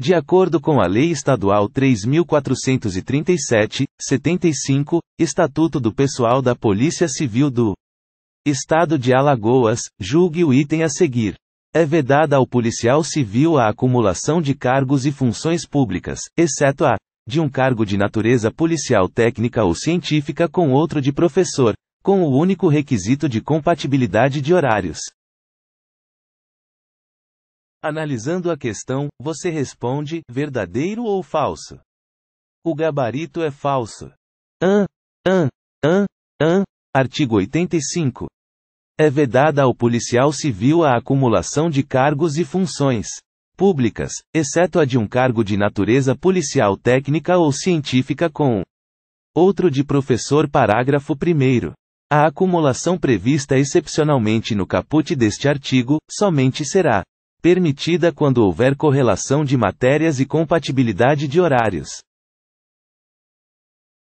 De acordo com a Lei Estadual 3437, 75, Estatuto do Pessoal da Polícia Civil do Estado de Alagoas, julgue o item a seguir. É vedada ao policial civil a acumulação de cargos e funções públicas, exceto a de um cargo de natureza policial técnica ou científica com outro de professor, com o único requisito de compatibilidade de horários. Analisando a questão, você responde: verdadeiro ou falso? O gabarito é falso. An, an, an, an, artigo 85. É vedada ao policial civil a acumulação de cargos e funções públicas, exceto a de um cargo de natureza policial técnica ou científica com outro de professor, parágrafo 1. A acumulação prevista excepcionalmente no caput deste artigo somente será permitida quando houver correlação de matérias e compatibilidade de horários.